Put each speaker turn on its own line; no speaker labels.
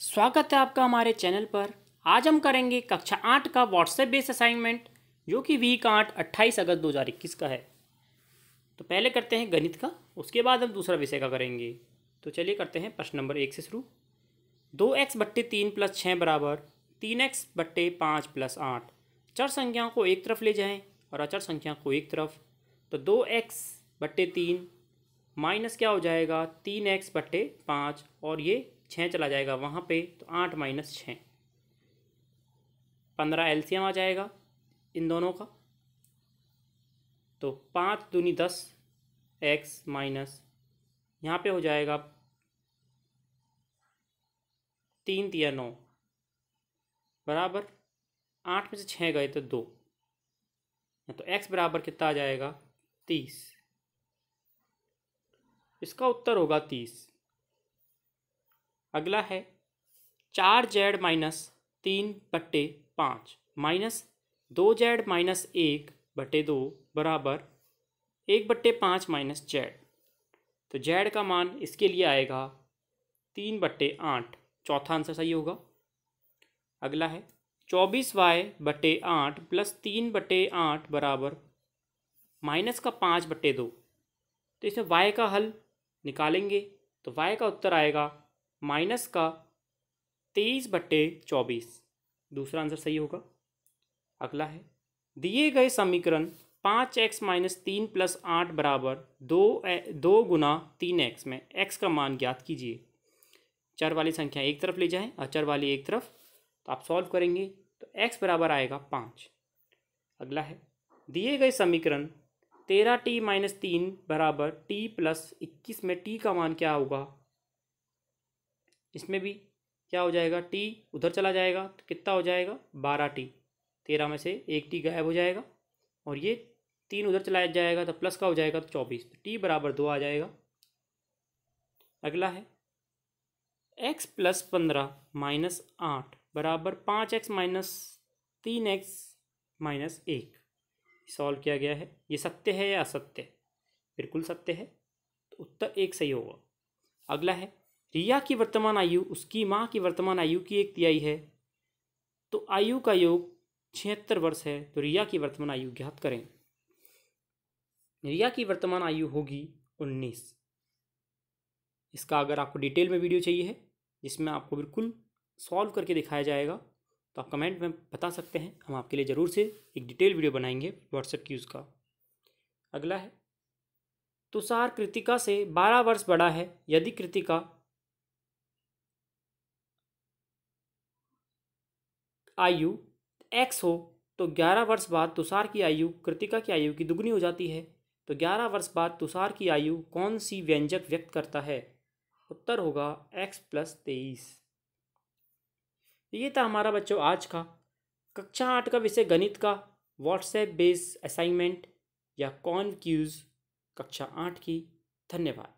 स्वागत है आपका हमारे चैनल पर आज हम करेंगे कक्षा आठ का व्हाट्सएप बेस असाइनमेंट जो कि वीक आठ अट्ठाईस अगस्त दो हज़ार इक्कीस का है तो पहले करते हैं गणित का उसके बाद हम दूसरा विषय का करेंगे तो चलिए करते हैं प्रश्न नंबर एक से शुरू दो एक्स बट्टे तीन प्लस छः बराबर तीन एक्स बट्टे पाँच प्लस आठ चर संख्याओं को एक तरफ ले जाएँ और अचर संख्या को एक तरफ तो दो एक्स बट्टे तीन माइनस क्या हो जाएगा तीन एक्स बट्टे पाँच और ये छः चला जाएगा वहाँ पे तो आठ माइनस छः पंद्रह एल्सियम आ जाएगा इन दोनों का तो पाँच दूनी दस एक्स माइनस यहाँ पे हो जाएगा तीन तिया नौ बराबर आठ में से छः गए तो दो तो एक्स बराबर कितना आ जाएगा तीस इसका उत्तर होगा तीस अगला है चार जेड माइनस तीन बट्टे पाँच माइनस दो जेड माइनस एक बटे दो बराबर एक बट्टे पाँच माइनस जेड तो जेड का मान इसके लिए आएगा तीन बट्टे आठ चौथा आंसर सही होगा अगला है चौबीस वाई बटे आठ प्लस तीन बटे आठ बराबर माइनस का पाँच बट्टे दो तो इसमें वाई का हल निकालेंगे तो वाई का उत्तर आएगा माइनस का तेईस बट्टे चौबीस दूसरा आंसर सही होगा अगला है दिए गए समीकरण पाँच एक्स माइनस तीन प्लस आठ बराबर दो ए, दो गुना तीन एक्स में एक्स का मान ज्ञात कीजिए चर वाली संख्या एक तरफ ले जाएं अचर वाली एक तरफ तो आप सॉल्व करेंगे तो एक्स बराबर आएगा पाँच अगला है दिए गए समीकरण तेरह टी माइनस तीन बराबर टी प्लस इक्कीस में टी का मान क्या होगा इसमें भी क्या हो जाएगा टी उधर चला जाएगा तो कितना हो जाएगा बारह टी तेरह में से एक टी गायब हो जाएगा और ये तीन उधर चलाया जाएगा तो प्लस का हो जाएगा तो चौबीस तो टी बराबर दो आ जाएगा अगला है एक्स प्लस पंद्रह माइनस आठ बराबर पाँच एक्स माइनस तीन एक्स माइनस एक सॉल्व किया गया है ये सत्य है या असत्य बिल्कुल सत्य है तो उत्तर एक सही होगा अगला है रिया की वर्तमान आयु उसकी माँ की वर्तमान आयु की एक तिहाई है तो आयु का योग छिहत्तर वर्ष है तो रिया की वर्तमान आयु ज्ञात करें रिया की वर्तमान आयु होगी उन्नीस इसका अगर आपको डिटेल में वीडियो चाहिए है जिसमें आपको बिल्कुल सॉल्व करके दिखाया जाएगा तो आप कमेंट में बता सकते हैं हम आपके लिए ज़रूर से एक डिटेल वीडियो बनाएंगे व्हाट्सएप की उसका अगला है तुषार कृतिका से बारह वर्ष बड़ा है यदि कृतिका आयु एक्स हो तो ग्यारह वर्ष बाद तुषार की आयु कृतिका की आयु की दुगनी हो जाती है तो ग्यारह वर्ष बाद तुषार की आयु कौन सी व्यंजक व्यक्त करता है उत्तर होगा एक्स प्लस तेईस ये था हमारा बच्चों आज का कक्षा आठ का विषय गणित का व्हाट्सएप बेस्ड असाइनमेंट या कॉन क्यूज़ कक्षा आठ की धन्यवाद